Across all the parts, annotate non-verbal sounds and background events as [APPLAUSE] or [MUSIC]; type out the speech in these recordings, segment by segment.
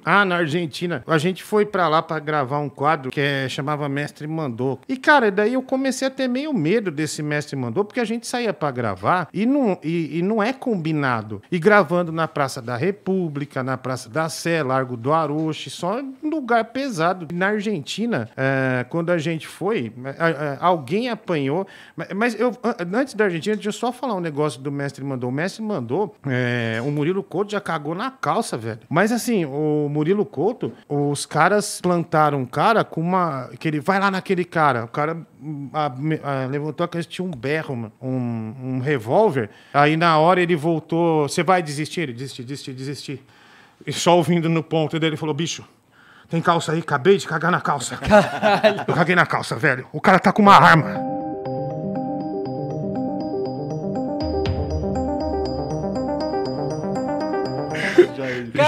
[CLEARS THROAT] Ah, na Argentina. A gente foi para lá para gravar um quadro que é, chamava Mestre Mandou. E, cara, daí eu comecei a ter meio medo desse Mestre Mandou, porque a gente saía para gravar e não, e, e, não é combinado. E gravando na Praça da República, na Praça da Sé, Largo do Aroche, só um lugar pesado. na Argentina, é, quando a gente foi, é, é alguém apanhou. Mas eu, antes da Argentina, deixa eu só falar um negócio do Mestre Mandou. O Mestre Mandou, é, o Murilo Couto já cagou na calça, velho. Mas assim, o Murilo Couto, os caras plantaram um cara com uma. que ele vai lá naquele cara. O cara hum, a, a, levantou a cabeça, tinha um berro, mano, um, um revólver. Aí na hora ele voltou. Você vai desistir? Ele desistir, desistir, desistir. E só ouvindo no ponto dele, ele falou: bicho, tem calça aí? Acabei de cagar na calça. [LAUGHS] Caralho. Eu caguei na calça, velho. O cara tá com uma arma.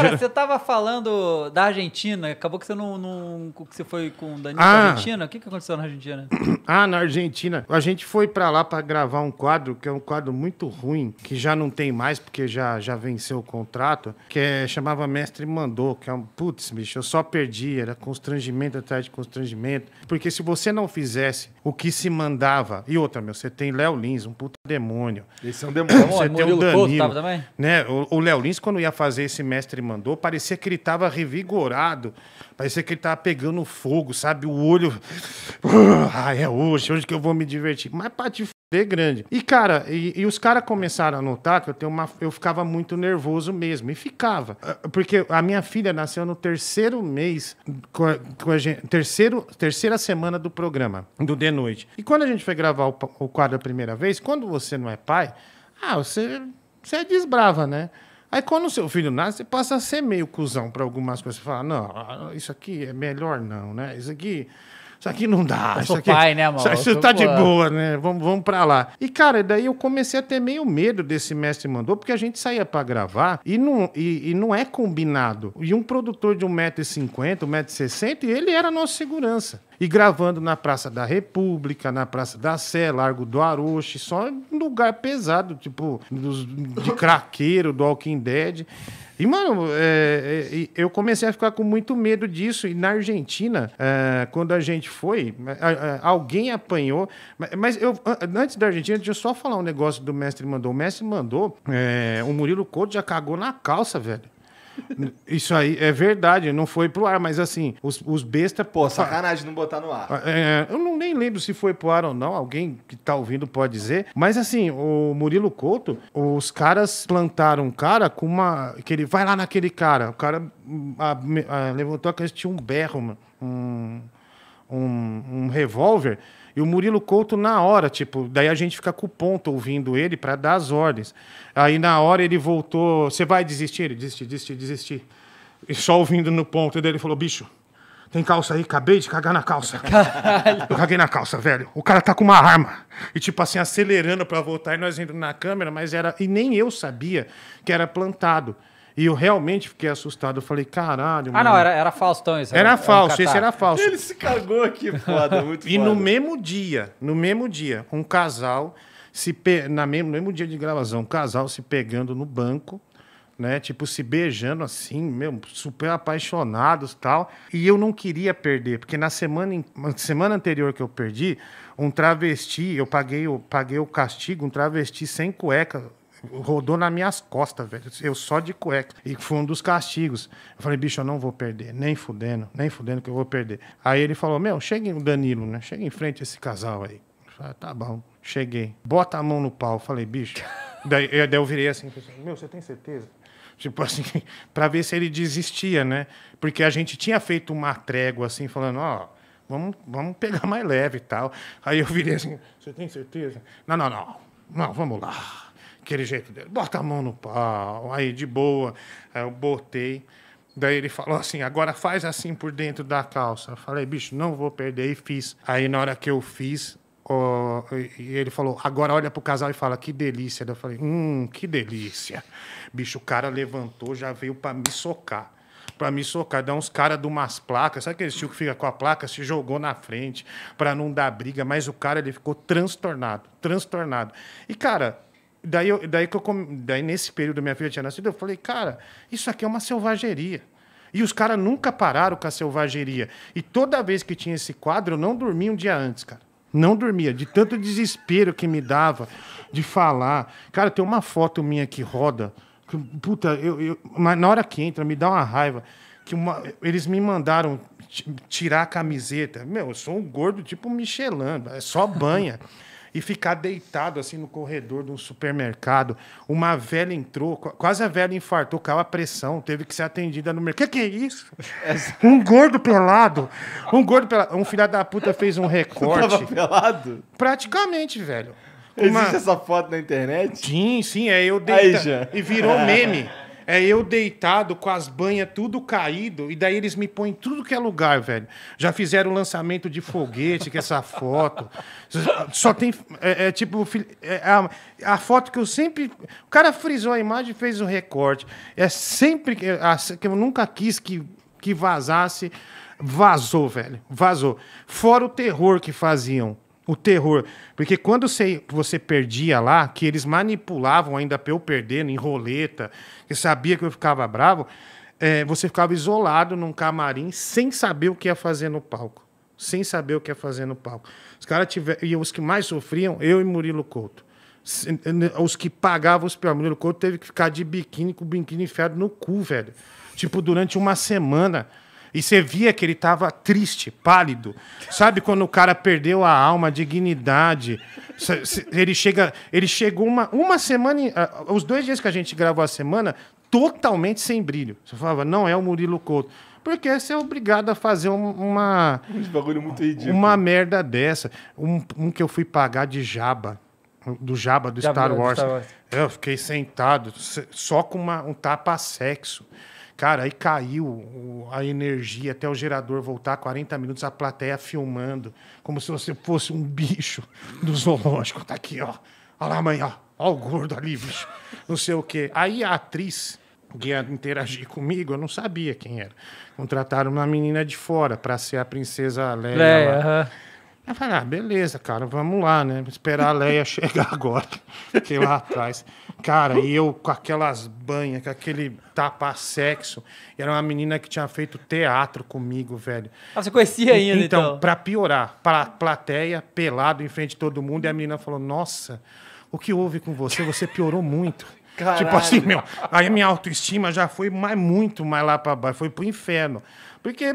Cara, você tava falando da Argentina, acabou que você não. não que você foi com o Danilo ah. Argentina? O que, que aconteceu na Argentina? [CLEARS THROAT] Ah, na Argentina. A gente foi para lá para gravar um quadro, que é um quadro muito ruim, que já não tem mais, porque já, já venceu o contrato, que é, chamava Mestre Mandou, que é um. Putz, bicho, eu só perdi, era constrangimento atrás de constrangimento. Porque se você não fizesse o que se mandava. E outra, meu, você tem Léo Lins, um puta demônio. esse é um demônio Você tem o Danilo. Também? Né? O Léo Lins, quando ia fazer esse mestre mandou, parecia que ele tava revigorado. Parecia que ele tava pegando fogo, sabe? O olho. Ah, é hoje, hoje que eu vou me divertir. Mas pra te grande. E, cara, e, e os caras começaram a notar que eu tenho uma. Eu ficava muito nervoso mesmo. E ficava. Ah, porque a minha filha nasceu no terceiro mês, com a, com a gente, terceiro, terceira semana do programa, do De Noite. E quando a gente foi gravar o, o quadro a primeira vez, quando você não é pai, ah, você, você é desbrava, né? Aí quando o seu filho nasce, você passa a ser meio cuzão para algumas coisas. Você fala, não, isso aqui é melhor não, né? Isso aqui isso aqui não dá. isso aqui, é pai, né, amor? Isso, isso tá de boa, né? Vamos, vamos pra lá. E, cara, daí eu comecei a ter meio medo desse mestre mandou, porque a gente saía pra gravar e não, e, e não é combinado. E um produtor de 1,50m, 1,60m, ele era nosso segurança. E gravando na Praça da República, na Praça da Sé, Largo do Aroche, só um lugar pesado, tipo, dos, de [LAUGHS] craqueiro, do Walking Dead. E, mano, é, é, eu comecei a ficar com muito medo disso. E na Argentina, é, quando a gente foi, é, é, alguém apanhou. Mas eu, antes da Argentina, deixa eu só falar um negócio do mestre mandou. O mestre mandou, é, o Murilo Couto já cagou na calça, velho. Isso aí é verdade, não foi pro ar, mas assim, os, os besta. Pô, sacanagem não botar no ar. É, é, eu não nem lembro se foi pro ar ou não, alguém que tá ouvindo pode dizer. Mas assim, o Murilo Couto, os caras plantaram um cara com uma. que ele vai lá naquele cara. O cara hum, a, a, levantou a cabeça tinha um berro, um, um, um revólver. E o Murilo Couto, na hora, tipo, daí a gente fica com o ponto ouvindo ele para dar as ordens. Aí na hora ele voltou, você vai desistir? Ele desiste, desiste, desiste. E só ouvindo no ponto dele, ele falou, bicho, tem calça aí? Acabei de cagar na calça. Caralho. Eu caguei na calça, velho. O cara tá com uma arma. E, tipo assim, acelerando para voltar e nós indo na câmera, mas era. E nem eu sabia que era plantado. E eu realmente fiquei assustado. Eu falei, caralho, mano. Ah, não, era, era Faustão isso. Era, era falso, esse era falso. Ele se cagou aqui, foda, muito E no mesmo dia, no mesmo dia, um casal, se pe... na mesmo, no mesmo dia de gravação, um casal se pegando no banco, né? Tipo, se beijando assim, meu, super apaixonados tal. E eu não queria perder, porque na semana, na semana anterior que eu perdi, um travesti, eu paguei, eu paguei o castigo, um travesti sem cueca rodou nas minhas costas, velho. Eu só de cueca. E foi um dos castigos. Eu falei, bicho, eu não vou perder. Nem fudendo, nem fudendo que eu vou perder. Aí ele falou, meu, chega o Danilo, né? Chega em frente a esse casal aí. Eu falei, tá bom. Cheguei. Bota a mão no pau. Eu falei, bicho. [LAUGHS] daí, eu, daí eu virei assim, meu, você tem certeza? tipo assim, [LAUGHS] para ver se ele desistia, né? Porque a gente tinha feito uma trégua assim, falando, ó, oh, vamos, vamos pegar mais leve e tal. Aí eu virei assim, você tem certeza? Não, não, não. Não, vamos lá aquele jeito dele, bota a mão no pau, aí de boa, aí eu botei. Daí ele falou assim: agora faz assim por dentro da calça. Eu falei, bicho, não vou perder. E fiz. Aí na hora que eu fiz, ó, e ele falou: agora olha pro casal e fala, que delícia. Daí eu falei: hum, que delícia. Bicho, o cara levantou, já veio para me socar. Pra me socar, dá uns caras de umas placas, sabe aquele tio que fica com a placa, se jogou na frente para não dar briga, mas o cara ele ficou transtornado, transtornado. E cara, Daí, eu, daí, que eu, daí, nesse período minha filha tinha nascido, eu falei, cara, isso aqui é uma selvageria. E os caras nunca pararam com a selvageria. E toda vez que tinha esse quadro, eu não dormia um dia antes, cara. Não dormia, de tanto desespero que me dava de falar. Cara, tem uma foto minha que roda. Que, puta, eu, eu, mas na hora que entra, me dá uma raiva. Que uma, eles me mandaram tirar a camiseta. Meu, eu sou um gordo tipo Michelin, é só banha e ficar deitado assim no corredor de um supermercado. Uma velha entrou, quase a velha infartou, caiu a pressão, teve que ser atendida no mercado. Que que é isso? É. Um gordo pelado. Um gordo pelado. Um filho da puta fez um recorte. Você tava pelado? Praticamente, velho. Uma... Existe essa foto na internet? Sim, sim, é eu deita. Aí, E virou meme. [LAUGHS] É eu deitado com as banhas tudo caído, e daí eles me põem tudo que é lugar, velho. Já fizeram lançamento de foguete, que é essa foto. Só tem. É, é tipo. É, é, a, a, foto que eu sempre. O cara frisou a imagem e fez o um recorte. É sempre. que eu nunca quis que, que vazasse. Vazou, velho. Vazou. Fora o terror que faziam o terror. Porque quando você, você perdia lá, que eles manipulavam ainda para eu perder em roleta, que sabia que eu ficava bravo, é, você ficava isolado num camarim sem saber o que ia fazer no palco. Sem saber o que ia fazer no palco. Os caras tiveram. E os que mais sofriam, eu e Murilo Couto. Os que pagavam os piores. Murilo Couto teve que ficar de biquíni com o biquíni enfiado no cu, velho. Tipo, durante uma semana. E você via que ele estava triste, pálido. Sabe quando o cara perdeu a alma, a dignidade? Ele chega, ele chegou uma, uma semana, ah, os dois dias que a gente gravou a semana, totalmente sem brilho. Você falava, não é o Murilo Couto. Porque você é obrigado a fazer uma. Um bagulho é muito ridículo. Uma merda dessa. Um, um que eu fui pagar de jaba do Jabba do, Jabba, Star, Wars. do Star Wars. Eu fiquei sentado, só com uma, um tapa sexo. Cara, aí caiu a energia até o gerador voltar 40 minutos, a plateia filmando, como se você fosse um bicho do zoológico. Tá aqui, ó. Olha lá, mãe, ó. Olha o gordo ali, bicho. Não sei o quê. Aí a atriz que ia interagir comigo, eu não sabia quem era. Contrataram uma menina de fora para ser a princesa Leia. Leia eu falei, ah, beleza, cara, vamos lá, né? Esperar a Leia [LAUGHS] chegar agora, que lá atrás. Cara, e eu com aquelas banhas, com aquele tapa-sexo. Era uma menina que tinha feito teatro comigo, velho. Ah, você conhecia ainda, então? Então, pra piorar, pra plateia, pelado, em frente de todo mundo. E a menina falou, nossa, o que houve com você? Você piorou muito. Caralho. Tipo assim, meu, aí minha autoestima já foi mais, muito mais lá para baixo, foi pro inferno. Porque,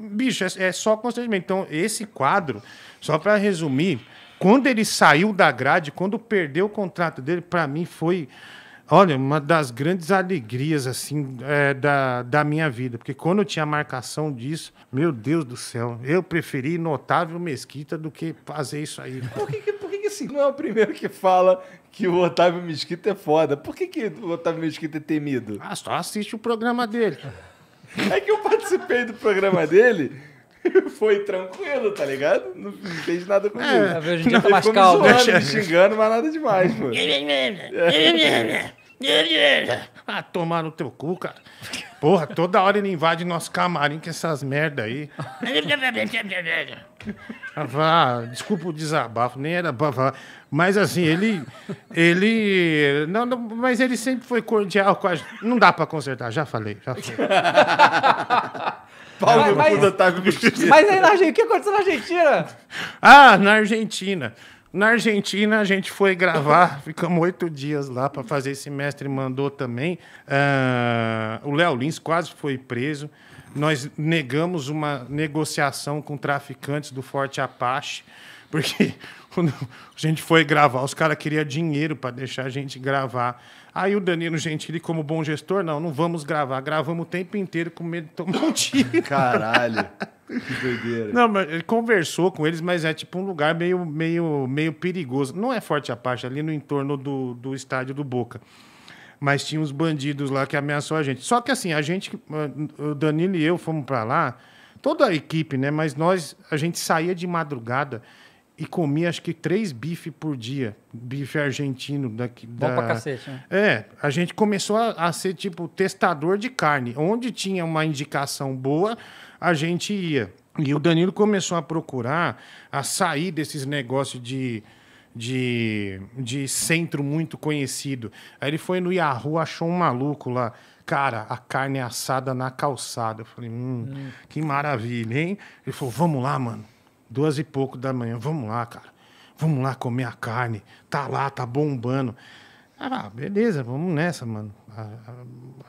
bicho, é, é só constrangimento. Então, esse quadro, só para resumir, quando ele saiu da grade, quando perdeu o contrato dele, para mim foi, olha, uma das grandes alegrias, assim, é, da, da minha vida. Porque quando eu tinha marcação disso, meu Deus do céu, eu preferi notável Mesquita do que fazer isso aí. Por que, que assim, não é o primeiro que fala que o Otávio Mesquita é foda. Por que, que o Otávio Mesquita é temido? Ah, só assiste o programa dele. É que eu participei do programa dele. [LAUGHS] Foi tranquilo, tá ligado? Não fez nada comigo. É, tá hoje em dia não, tá mais calmo. Me, zoando, me [LAUGHS] xingando, mas nada demais, mano. [LAUGHS] ah, tomar no teu cu, cara. Porra, toda hora ele invade nosso camarim com essas merda aí. [LAUGHS] Vá, desculpa o desabafo, nem era pra falar. Mas assim, ele. Ele. Não, não, mas ele sempre foi cordial com a gente. Não dá pra consertar, já falei, já falei. Paulo mas, mas, mas aí na [LAUGHS] Argentina, o que aconteceu na Argentina? Ah, na Argentina. Na Argentina, a gente foi gravar, [LAUGHS] ficamos oito dias lá para fazer esse mestre mandou também. Uh, o Léo Lins quase foi preso. Nós negamos uma negociação com traficantes do Forte Apache, [LAUGHS] porque quando a gente foi gravar, os caras queriam dinheiro para deixar a gente gravar. Aí o Danilo Gentili, como bom gestor, não, não vamos gravar. Gravamos o tempo inteiro com medo de tomar um tiro. Caralho. [LAUGHS] Que doideira. Não, mas ele conversou com eles, mas é tipo um lugar meio, meio, meio perigoso. Não é forte a parte, ali no entorno do, do estádio do Boca. Mas tinha uns bandidos lá que ameaçou a gente. Só que assim, a gente, o Danilo e eu fomos para lá, toda a equipe, né? Mas nós, a gente saía de madrugada e comia acho que três bife por dia, bife argentino daqui. Bom da... pra cacete, né? É, a gente começou a, a, ser tipo testador de carne. Onde tinha uma indicação boa, a gente ia. E o Danilo começou a procurar a sair desses negócios de, de, de centro muito conhecido. Aí ele foi no Yahoo, achou um maluco lá. Cara, a carne é assada na calçada. Eu falei, hum, hum. que maravilha, hein? Ele falou, vamos lá, mano duas e pouco da manhã. Vamos lá, cara. Vamos lá comer a carne. Tá lá, tá bombando. Ah, beleza, vamos nessa, mano. Ah, ah,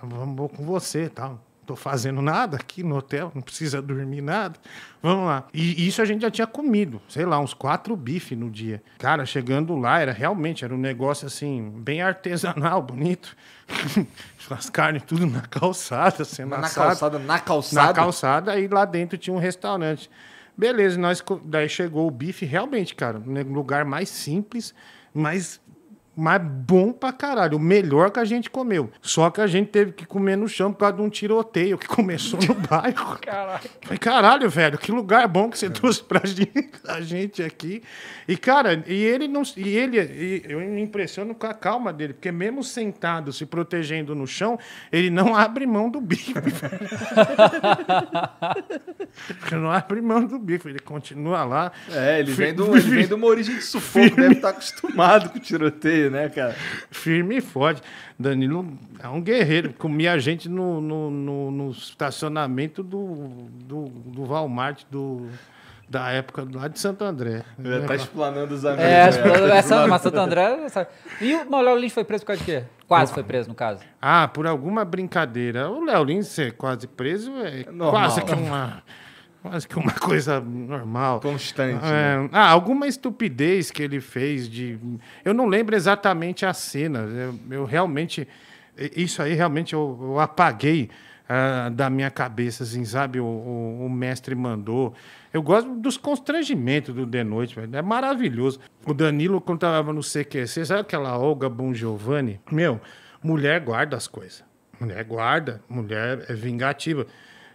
vamos com você tal. Tá? Tô fazendo nada aqui no hotel, não precisa dormir nada. Vamos lá. E isso a gente já tinha comido, sei lá, uns quatro bifes no dia. Cara, chegando lá, era realmente, era um negócio assim, bem artesanal, bonito. [LAUGHS] As carnes tudo na calçada, sendo na assado. calçada, na calçada. Na calçada, e lá dentro tinha um restaurante. Beleza, nós, daí chegou o bife, realmente, cara, no né, lugar mais simples, mais mas bom pra caralho. O melhor que a gente comeu. Só que a gente teve que comer no chão por causa de um tiroteio que [LAUGHS] começou no bairro. Caralho. Falei, caralho, velho, que lugar bom que você é. [LAUGHS] trouxe pra gente, a gente aqui. E, cara, e ele não. E ele. E eu me impressiono com a calma dele, porque mesmo sentado, se protegendo no chão, ele não [LAUGHS] abre mão do bico. ele não abre mão do bico, ele continua lá. É, ele, vem, do, ele vem de uma origem de sufoco, deve estar tá acostumado com o tiroteio né, cara? Firme e forte. Danilo é um guerreiro. Comia a gente no, no, no, no estacionamento do, do, do Walmart, do da época lá de Santo André. está tá é. explanando os amigos. É, né? é Santo, mas [LAUGHS] Santo André. Sabe? E o Léo Lins foi preso por causa de quê? Quase foi preso, no caso. Ah, por alguma brincadeira. O Léo Lins ser quase preso é Normal. quase que uma quase que uma [LAUGHS] coisa normal. Constante. É, né? Ah, alguma estupidez que ele fez de. Eu não lembro exatamente a cena. Eu, eu realmente. Isso aí realmente eu, eu apaguei ah, da minha cabeça, assim, sabe? O, o, o, mestre mandou. Eu gosto dos constrangimentos do The Noite, velho. É maravilhoso. O Danilo, quando estava no CQC, sabe aquela Olga Bon Giovanni? Meu, mulher guarda as coisas. Mulher guarda, mulher é vingativa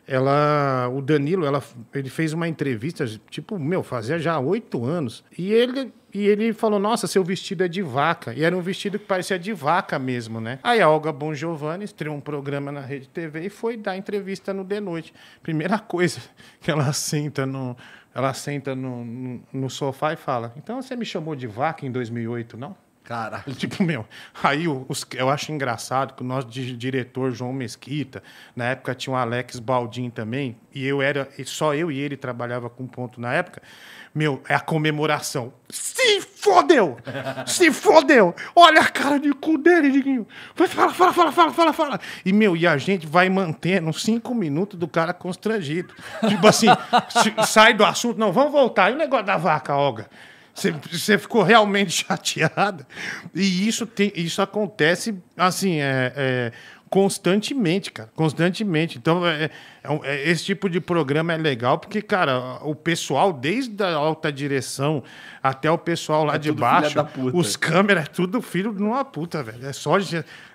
ela, o Danilo, ela, ele fez uma entrevista, tipo, meu, fazia já oito anos, e ele e ele falou: Nossa, seu vestido é de vaca. E era um vestido que parecia de vaca mesmo, né? Aí a Olga Bon Giovanni estreou um programa na Rede TV e foi dar entrevista no De Noite. Primeira [LAUGHS] coisa que ela senta no, ela senta no, no, no sofá e fala: Então você me chamou de vaca em 2008, não? Caralho, [LAUGHS] tipo, meu. Aí os, eu acho engraçado que o nosso diretor João Mesquita, na época tinha o Alex Baldin também, e eu era. Só eu e ele trabalhava com ponto na época. Meu, é a comemoração. Se fodeu! Se [LAUGHS] fodeu! Olha a cara de cu dele, Diguinho. Fala, fala, fala, fala, fala, fala. E, meu, e a gente vai mantendo cinco minutos do cara constrangido. Tipo assim, sai do assunto. Não, vamos voltar. E o negócio da vaca, Olga? Você, você ficou realmente [LAUGHS] chateada. E isso, tem, isso acontece, assim, é, é Constantemente, cara. Constantemente. Então, é, é, é, é, esse tipo de programa é legal porque, cara, o pessoal, desde a alta direção até o pessoal lá é de baixo, os câmeras, é tudo filho de uma puta, velho. É só,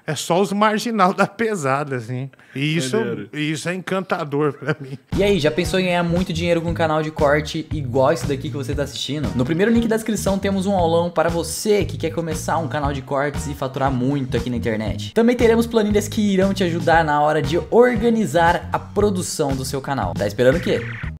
é só os marginal da pesada, assim. E isso, isso é encantador para mim. E aí, já pensou em ganhar muito dinheiro com um canal de corte igual esse daqui que você tá assistindo? No primeiro link da descrição temos um aulão para você que quer começar um canal de cortes e faturar muito aqui na internet. Também teremos planilhas que que irão te ajudar na hora de organizar a produção do seu canal. Tá esperando o quê?